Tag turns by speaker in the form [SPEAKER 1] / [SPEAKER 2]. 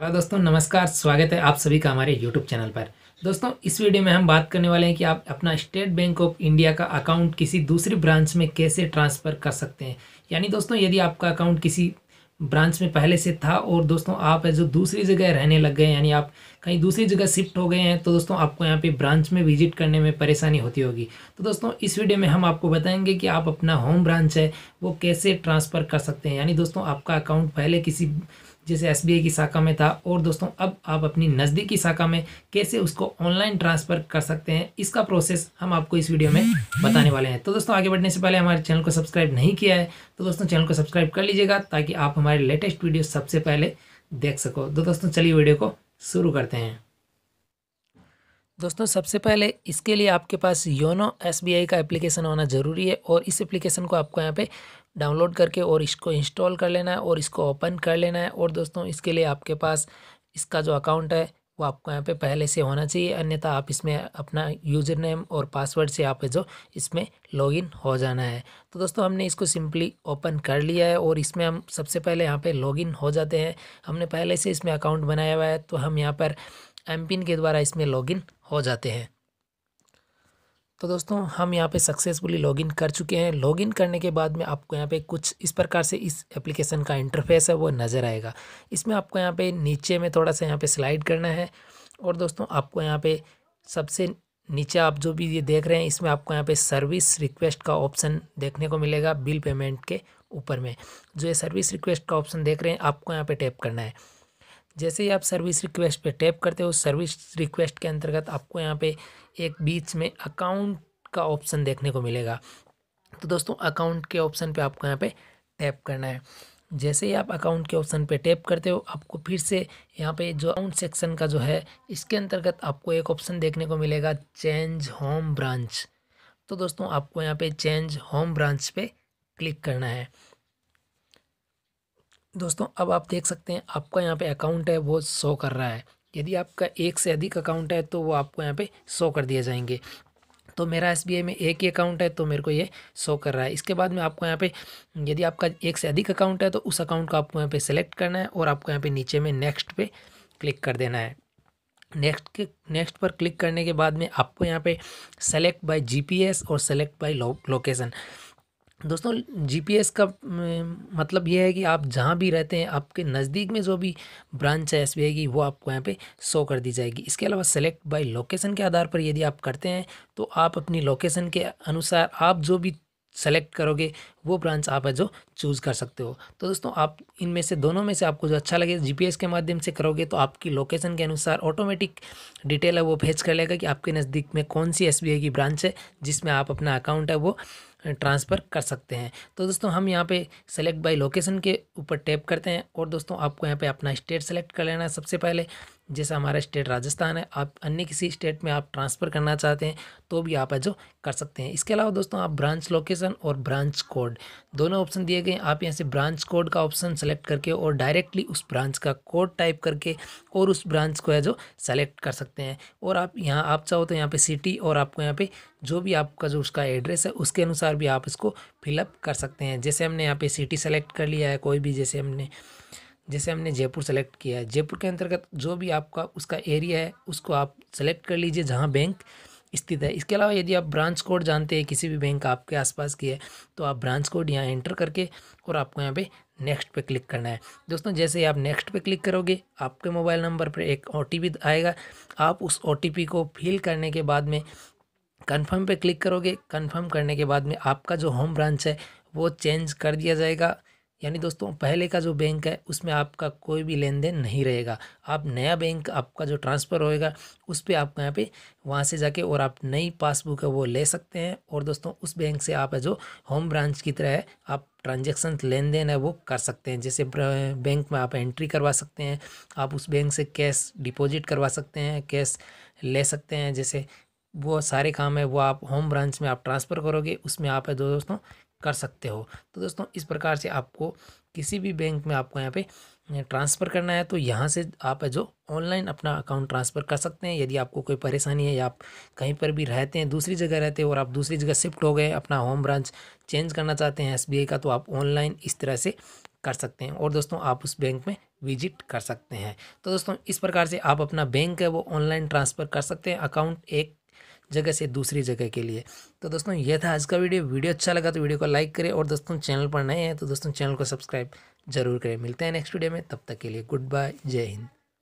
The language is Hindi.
[SPEAKER 1] हेलो दोस्तों नमस्कार स्वागत है आप सभी का हमारे यूट्यूब चैनल पर दोस्तों इस वीडियो में हम बात करने वाले हैं कि आप अपना स्टेट बैंक ऑफ इंडिया का अकाउंट किसी दूसरी ब्रांच में कैसे ट्रांसफ़र कर सकते हैं यानी दोस्तों यदि आपका अकाउंट किसी ब्रांच में पहले से था और दोस्तों आप जो दूसरी जगह रहने लग गए यानी आप कहीं दूसरी जगह शिफ्ट हो गए हैं तो दोस्तों आपको यहाँ पे ब्रांच में विजिट करने में परेशानी होती होगी तो दोस्तों इस वीडियो में हम आपको बताएंगे कि आप अपना होम ब्रांच है वो कैसे ट्रांसफ़र कर सकते हैं यानी दोस्तों आपका अकाउंट पहले किसी जैसे एस की शाखा में था और दोस्तों अब आप अपनी नज़दीकी शाखा में कैसे उसको ऑनलाइन ट्रांसफ़र कर सकते हैं इसका प्रोसेस हम आपको इस वीडियो में बताने वाले हैं तो दोस्तों आगे बढ़ने से पहले हमारे चैनल को सब्सक्राइब नहीं किया है तो दोस्तों चैनल को सब्सक्राइब कर लीजिएगा ताकि आप हमारे लेटेस्ट वीडियो सबसे पहले देख सको तो दोस्तों चलिए वीडियो को शुरू करते हैं दोस्तों सबसे पहले इसके लिए आपके पास योनो एस का एप्लीकेशन होना ज़रूरी है और इस एप्लीकेशन को आपको यहाँ पे डाउनलोड करके और इसको इंस्टॉल कर लेना है और इसको ओपन कर लेना है और दोस्तों इसके लिए आपके पास इसका जो अकाउंट है वो आपको यहाँ पे पहले से होना चाहिए अन्यथा आप इसमें अपना यूज़र नेम और पासवर्ड से आप जो इसमें लॉगिन हो जाना है तो दोस्तों हमने इसको सिंपली ओपन कर लिया है और इसमें हम सबसे पहले यहाँ पे लॉगिन हो जाते हैं हमने पहले से इसमें अकाउंट बनाया हुआ है तो हम यहाँ पर एम के द्वारा इसमें लॉगिन हो जाते हैं तो दोस्तों हम यहाँ पे सक्सेसफुली लॉगिन कर चुके हैं लॉगिन करने के बाद में आपको यहाँ पे कुछ इस प्रकार से इस एप्लीकेशन का इंटरफेस है वो नज़र आएगा इसमें आपको यहाँ पे नीचे में थोड़ा सा यहाँ पे स्लाइड करना है और दोस्तों आपको यहाँ पे सबसे नीचे आप जो भी ये देख रहे हैं इसमें आपको यहाँ पर सर्विस रिक्वेस्ट का ऑप्शन देखने को मिलेगा बिल पेमेंट के ऊपर में जो ये सर्विस रिक्वेस्ट का ऑप्शन देख रहे हैं आपको यहाँ पर टैप करना है जैसे ही आप सर्विस रिक्वेस्ट पे टैप करते हो सर्विस रिक्वेस्ट के अंतर्गत आपको यहाँ पे एक बीच में अकाउंट का ऑप्शन देखने को मिलेगा तो दोस्तों अकाउंट के ऑप्शन पे आपको यहाँ पे टैप करना है जैसे ही आप अकाउंट के ऑप्शन पे टैप करते हो आपको फिर से यहाँ पे जो अकाउंट सेक्शन का जो है इसके अंतर्गत आपको एक ऑप्शन देखने को मिलेगा चेंज होम ब्रांच तो दोस्तों आपको यहाँ पर चेंज होम ब्रांच पर क्लिक करना है दोस्तों अब आप देख सकते हैं आपका यहाँ पे अकाउंट है वो शो कर रहा है यदि आपका एक से अधिक अकाउंट है तो वो आपको यहाँ पे शो कर दिए जाएंगे तो मेरा एस में एक ही अकाउंट है तो मेरे को ये शो कर रहा है इसके बाद में आपको यहाँ पे यदि आपका एक से अधिक अकाउंट है तो उस अकाउंट को आपको यहाँ पे सेलेक्ट करना है और आपको यहाँ पे नीचे में नेक्स्ट पे क्लिक कर देना है नेक्स्ट के नेक्स्ट पर क्लिक करने के बाद में आपको यहाँ पे सेलेक्ट बाय जीपीएस और सेलेक्ट बाय लोकेशन दोस्तों जीपीएस का मतलब यह है कि आप जहाँ भी रहते हैं आपके नज़दीक में जो भी ब्रांच है एसबीआई की वो आपको यहाँ पे शो कर दी जाएगी इसके अलावा सेलेक्ट बाय लोकेशन के आधार पर यदि आप करते हैं तो आप अपनी लोकेशन के अनुसार आप जो भी सेलेक्ट करोगे वो ब्रांच आप है जो चूज़ कर सकते हो तो दोस्तों आप इनमें से दोनों में से आपको जो अच्छा लगे जीपीएस के माध्यम से करोगे तो आपकी लोकेशन के अनुसार ऑटोमेटिक डिटेल है वो भेज कर लेगा कि आपके नज़दीक में कौन सी एसबीआई की ब्रांच है जिसमें आप अपना अकाउंट है वो ट्रांसफ़र कर सकते हैं तो दोस्तों हम यहाँ पे सेलेक्ट बाय लोकेशन के ऊपर टैप करते हैं और दोस्तों आपको यहाँ पे अपना स्टेट सेलेक्ट कर लेना है सबसे पहले जैसा हमारा स्टेट राजस्थान है आप अन्य किसी स्टेट में आप ट्रांसफ़र करना चाहते हैं तो भी आप जो कर सकते हैं इसके अलावा दोस्तों आप ब्रांच लोकेशन और ब्रांच कोड दोनों ऑप्शन दिए गए आप यहाँ से ब्रांच कोड का ऑप्शन सेलेक्ट करके और डायरेक्टली उस ब्रांच का कोड टाइप करके और उस ब्रांच को है जो सेलेक्ट कर सकते हैं और आप यहाँ आप चाहो तो यहाँ पर सिटी और आपको यहाँ पर जो भी आपका जो उसका एड्रेस है उसके अनुसार भी आप इसको फिलअप कर सकते हैं जैसे हमने यहाँ पर सिटी सेलेक्ट कर लिया है कोई भी जैसे हमने जैसे हमने जयपुर सेलेक्ट किया है जयपुर के अंतर्गत जो भी आपका उसका एरिया है उसको आप सेलेक्ट कर लीजिए जहाँ बैंक स्थित है इसके अलावा यदि आप ब्रांच कोड जानते हैं किसी भी बैंक आपके आसपास की है तो आप ब्रांच कोड यहाँ एंटर करके और आपको यहाँ पे नेक्स्ट पे क्लिक करना है दोस्तों जैसे ही आप नेक्स्ट पे क्लिक करोगे आपके मोबाइल नंबर पर एक ओ आएगा आप उस ओ को फिल करने के बाद में कन्फर्म पर क्लिक करोगे कन्फर्म करने के बाद में आपका जो होम ब्रांच है वो चेंज कर दिया जाएगा यानी दोस्तों पहले का जो बैंक है उसमें आपका कोई भी लेन देन नहीं रहेगा आप नया बैंक आपका जो ट्रांसफ़र होएगा उस पर आप यहाँ पे वहाँ से जाके और आप नई पासबुक है वो ले सकते हैं और दोस्तों उस बैंक से आप जो होम ब्रांच की तरह है आप ट्रांजेक्शन लेन देन है वो कर सकते हैं जैसे बैंक में आप एंट्री करवा सकते हैं आप उस बैंक से कैश डिपोजिट करवा सकते हैं कैश ले सकते हैं जैसे वो सारे काम है वो आप होम ब्रांच में आप ट्रांसफ़र करोगे उसमें आप है दोस्तों कर सकते हो तो दोस्तों इस प्रकार से आपको किसी भी बैंक में आपको यहाँ पे ट्रांसफ़र करना है तो यहाँ से आप जो ऑनलाइन अपना अकाउंट ट्रांसफ़र कर सकते हैं यदि आपको कोई परेशानी है या आप कहीं पर भी रहते हैं दूसरी जगह रहते हैं और आप दूसरी जगह शिफ्ट हो गए अपना होम ब्रांच चेंज करना चाहते हैं एसबीआई का तो आप ऑनलाइन इस तरह से कर सकते हैं और दोस्तों आप उस बैंक में विजिट कर सकते हैं तो दोस्तों इस प्रकार से आप अपना बैंक है वो ऑनलाइन ट्रांसफ़र कर सकते हैं अकाउंट एक जगह से दूसरी जगह के लिए तो दोस्तों यह था आज का वीडियो वीडियो अच्छा लगा तो वीडियो को लाइक करें और दोस्तों चैनल पर नए हैं तो दोस्तों चैनल को सब्सक्राइब जरूर करें मिलते हैं नेक्स्ट वीडियो में तब तक के लिए गुड बाय जय हिंद